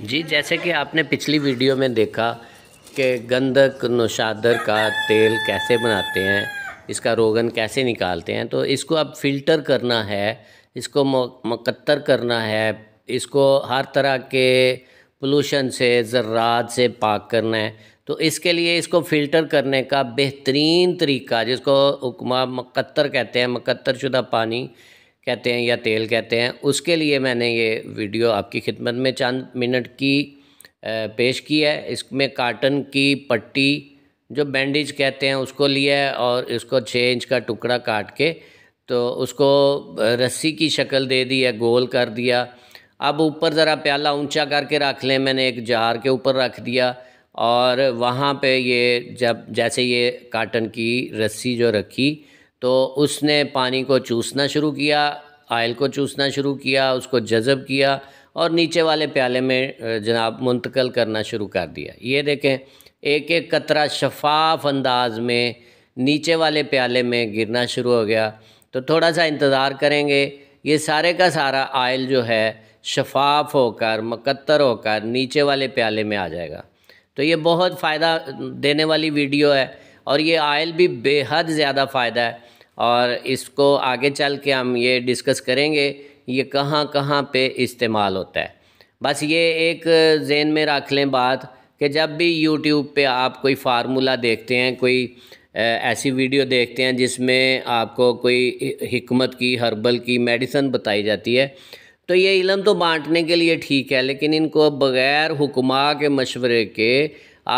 जी जैसे कि आपने पिछली वीडियो में देखा कि गंधक नौशादर का तेल कैसे बनाते हैं इसका रोगन कैसे निकालते हैं तो इसको अब फ़िल्टर करना है इसको मकत्तर करना है इसको हर तरह के पोलूशन से ज़र्रात से पाक करना है तो इसके लिए इसको फ़िल्टर करने का बेहतरीन तरीका जिसको उकमा मकत्तर कहते हैं मकत्तर शुदा पानी कहते हैं या तेल कहते हैं उसके लिए मैंने ये वीडियो आपकी खिदमत में चंद मिनट की पेश की है इसमें काटन की पट्टी जो बैंडेज कहते हैं उसको लिया है और इसको छः इंच का टुकड़ा काट के तो उसको रस्सी की शक्ल दे दी है गोल कर दिया अब ऊपर ज़रा प्याला ऊंचा करके रख लें मैंने एक जार के ऊपर रख दिया और वहाँ पे ये जब जैसे ये काटन की रस्सी जो रखी तो उसने पानी को चूसना शुरू किया आयल को चूसना शुरू किया उसको जज़ब किया और नीचे वाले प्याले में जनाब मुंतकल करना शुरू कर दिया ये देखें एक एक कतरा शफाफ अंदाज में नीचे वाले प्याले में गिरना शुरू हो गया तो थोड़ा सा इंतज़ार करेंगे ये सारे का सारा आयल जो है शफाफ होकर मकत्तर होकर नीचे वाले प्याले में आ जाएगा तो ये बहुत फ़ायदा देने वाली वीडियो है और ये आयल भी बेहद ज़्यादा फ़ायदा है और इसको आगे चल के हम ये डिस्कस करेंगे ये कहाँ कहाँ पे इस्तेमाल होता है बस ये एक जेन में रख लें बात कि जब भी यूट्यूब पे आप कोई फार्मूला देखते हैं कोई ऐसी वीडियो देखते हैं जिसमें आपको कोई हमत की हर्बल की मेडिसन बताई जाती है तो ये इलम तो बांटने के लिए ठीक है लेकिन इनको बग़ैर हुकमा के मशवरे के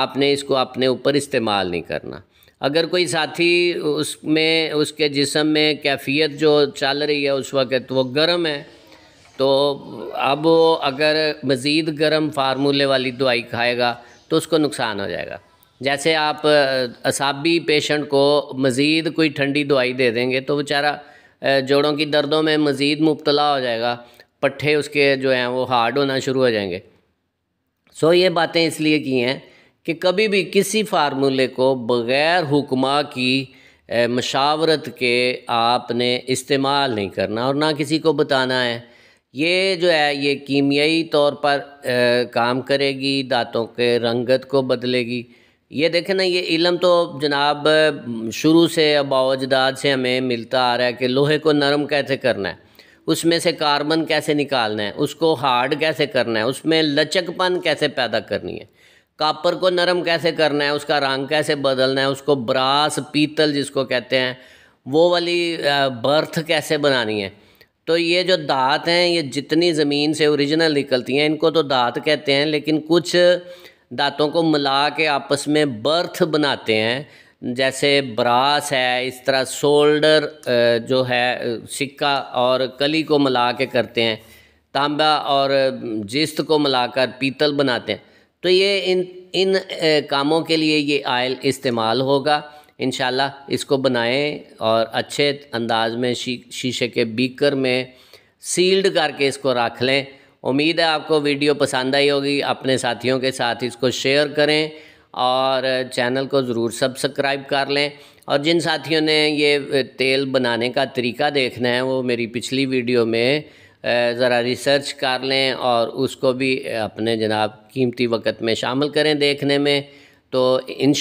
आपने इसको अपने ऊपर इस्तेमाल नहीं करना अगर कोई साथी उसमें उसके जिसम में कैफियत जो चल रही है उस वक्त वो गर्म है तो अब वो अगर मज़ीद गर्म फार्मूले वाली दवाई खाएगा तो उसको नुकसान हो जाएगा जैसे आप असाबी पेशेंट को मज़ीद कोई ठंडी दवाई दे देंगे तो बेचारा जोड़ों की दर्दों में मज़ीद मुबतला हो जाएगा पट्ठे उसके जो हैं वो हार्ड होना शुरू हो जाएंगे सो ये बातें इसलिए की हैं कि कभी भी किसी फार्मूले को बग़ैर हुक्मा की मशावरत के आपने इस्तेमाल नहीं करना और ना किसी को बताना है ये जो है ये कीमियाई तौर पर आ, काम करेगी दांतों के रंगत को बदलेगी ये देखें ना ये इलम तो जनाब शुरू से अबाजदाद से हमें मिलता आ रहा है कि लोहे को नरम कैसे करना है उसमें से कार्बन कैसे निकालना है उसको हार्ड कैसे करना है उसमें लचकपन कैसे पैदा करनी है कापर को नरम कैसे करना है उसका रंग कैसे बदलना है उसको ब्रास पीतल जिसको कहते हैं वो वाली बर्थ कैसे बनानी है तो ये जो दांत हैं ये जितनी ज़मीन से ओरिजिनल निकलती हैं इनको तो दांत कहते हैं लेकिन कुछ दांतों को मिला के आपस में बर्थ बनाते हैं जैसे ब्रास है इस तरह शोल्डर जो है सिक्का और कली को मिला के करते हैं तांबा और जिस्त को मिलाकर पीतल बनाते हैं तो ये इन इन कामों के लिए ये आयल इस्तेमाल होगा इन इसको बनाएं और अच्छे अंदाज में शी, शीशे के बीकर में सील्ड करके इसको रख लें उम्मीद है आपको वीडियो पसंद आई होगी अपने साथियों के साथ इसको शेयर करें और चैनल को ज़रूर सब्सक्राइब कर लें और जिन साथियों ने ये तेल बनाने का तरीका देखना है वो मेरी पिछली वीडियो में ज़रा रिसर्च कर लें और उसको भी अपने जनाब कीमती वक़्त में शामिल करें देखने में तो इन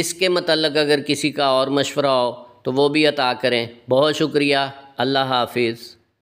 इसके मतलब अगर किसी का और मशवरा हो तो वो भी अता करें बहुत शुक्रिया अल्लाह हाफिज़